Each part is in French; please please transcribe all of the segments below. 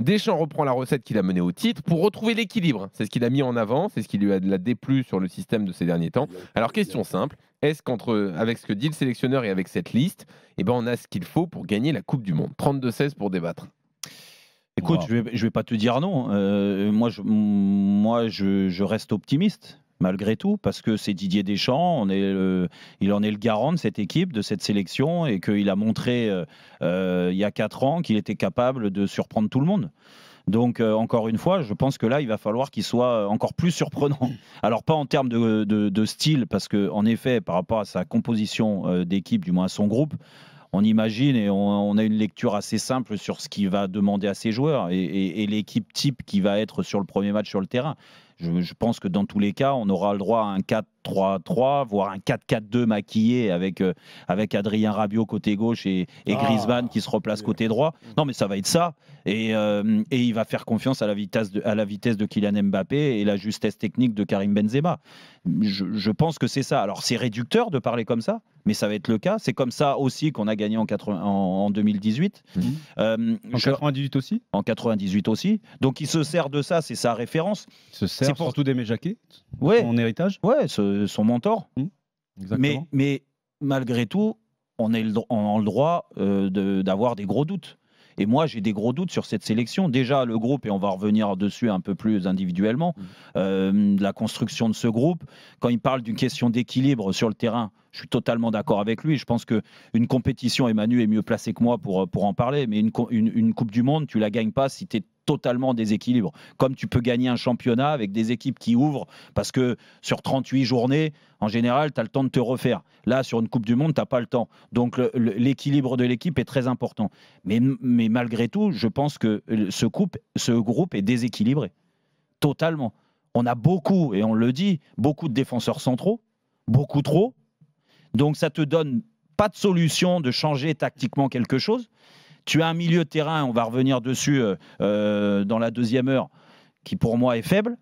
Deschamps reprend la recette qu'il a menée au titre pour retrouver l'équilibre. C'est ce qu'il a mis en avant, c'est ce qui lui a, de l'a déplu sur le système de ces derniers temps. Alors question simple, est-ce qu'entre avec ce que dit le sélectionneur et avec cette liste, eh ben on a ce qu'il faut pour gagner la Coupe du Monde 32-16 pour débattre. Écoute, je ne vais, pas te dire non. Hein. Euh, moi, moi je reste optimiste malgré tout, parce que c'est Didier Deschamps, il en est le garant de cette équipe, de cette sélection, et qu'il a montré euh, euh, il y a quatre ans qu'il était capable de surprendre tout le monde. Donc, euh, encore une fois, je pense que là, il va falloir qu'il soit encore plus surprenant. Alors, pas en termes de, style, parce qu'en effet, par rapport à sa composition d'équipe, du moins à son groupe, on imagine et on, a une lecture assez simple sur ce qu'il va demander à ses joueurs et l'équipe type qui va être sur le premier match sur le terrain. Je, pense que dans tous les cas, on aura le droit à un 4-3-3, voire un 4-4-2 maquillé avec, euh, avec Adrien Rabiot côté gauche et, et ah, Griezmann qui se replace côté droit. Non, mais ça va être ça. Et, euh, et, il va faire confiance à la, vitesse de, à la vitesse de Kylian Mbappé et la justesse technique de Karim Benzema. Je, je pense que c'est ça. Alors, c'est réducteur de parler comme ça mais ça va être le cas. C'est comme ça aussi qu'on a gagné en, 2018. en 98 mhm. euh, aussi En 98 aussi. Donc il se sert de ça, c'est sa référence. Il se sert surtout d'Aimé Jacquet, ouais. son héritage. Oui, son mentor. Mhm. Mais, malgré tout, on, a le droit euh, d'avoir des gros doutes. Et moi, j'ai des gros doutes sur cette sélection. Déjà, le groupe, et on va revenir dessus un peu plus individuellement, mm. euh, la construction de ce groupe, quand il parle d'une question d'équilibre sur le terrain, je suis totalement d'accord avec lui. Je pense que une compétition, Emmanuel est mieux placé que moi pour, euh, pour en parler, mais une, une Coupe du Monde, tu la gagnes pas si tu es totalement déséquilibre. Comme tu peux gagner un championnat avec des équipes qui ouvrent, parce que sur 38 journées, en général, tu as le temps de te refaire. Là, sur une Coupe du Monde, tu pas le temps. Donc l'équilibre de l'équipe est très important. Mais, malgré tout, je pense que ce, ce groupe est déséquilibré. Totalement. On a beaucoup, et on le dit, beaucoup de défenseurs centraux, beaucoup trop. Donc ça te donne pas de solution de changer tactiquement quelque chose. Tu as un milieu de terrain, on va revenir dessus euh, euh, dans la deuxième heure, qui pour moi est faible.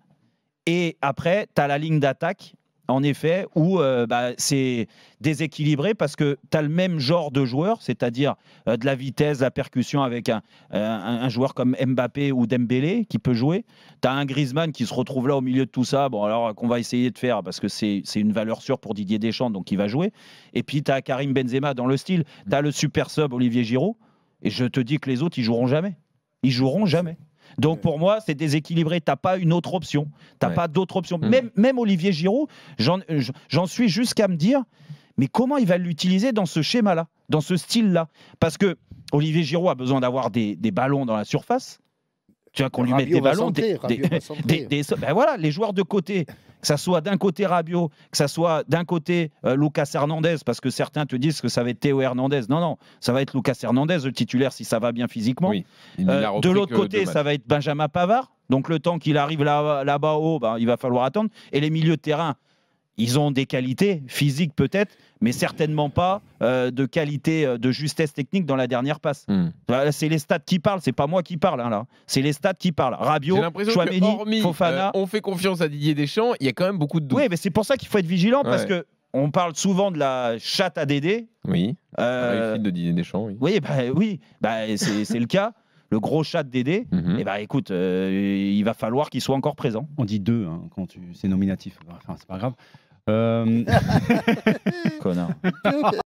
Et après, tu as la ligne d'attaque, en effet, où euh, bah, c'est déséquilibré parce que tu as le même genre de joueur, c'est-à-dire de la vitesse, la percussion avec un, joueur comme Mbappé ou Dembélé qui peut jouer. Tu as un Griezmann qui se retrouve là au milieu de tout ça, bon alors qu'on va essayer de faire parce que c'est une valeur sûre pour Didier Deschamps, donc il va jouer. Et puis tu as Karim Benzema dans le style, tu as le super sub Olivier Giroud et je te dis que les autres, ils joueront jamais. Ils joueront jamais. Donc pour moi, c'est déséquilibré. T'as pas une autre option. T'as pas d'autre option. Mm. Même, Olivier Giroud, j'en suis jusqu'à me dire, mais comment il va l'utiliser dans ce schéma-là, dans ce style-là Parce que Olivier Giroud a besoin d'avoir des, ballons dans la surface tu vois qu'on lui met des ballons, des, des, ben voilà, les joueurs de côté, que ça soit d'un côté Rabiot, que ça soit d'un côté euh, Lucas Hernandez, parce que certains te disent que ça va être Théo Hernandez. Non, non, ça va être Lucas Hernandez, le titulaire, si ça va bien physiquement. Euh, de l'autre côté, ça va être Benjamin Pavard. Donc le temps qu'il arrive là-bas haut, ben, il va falloir attendre. Et les milieux de terrain, ils ont des qualités physiques peut-être, mais certainement pas euh, de qualité euh, de justesse technique dans la dernière passe. Hmm. C'est les stats qui parlent, c'est pas moi qui parle hein, là. C'est les stats qui parlent. Rabiot, Chouameni, Fofana. Euh, on fait confiance à Didier Deschamps, il y a quand même beaucoup de doutes. Oui, mais c'est pour ça qu'il faut être vigilant parce que on parle souvent de la chatte à Dédé. Oui. Euh, de Didier Deschamps. Oui, oui, bah, oui bah, c'est le cas. Le gros chat de Dédé, mhm. et eh bah, écoute, il va falloir qu'il soit encore présent. On dit deux hein, quand c'est nominatif. c'est pas grave. Euh... Connard.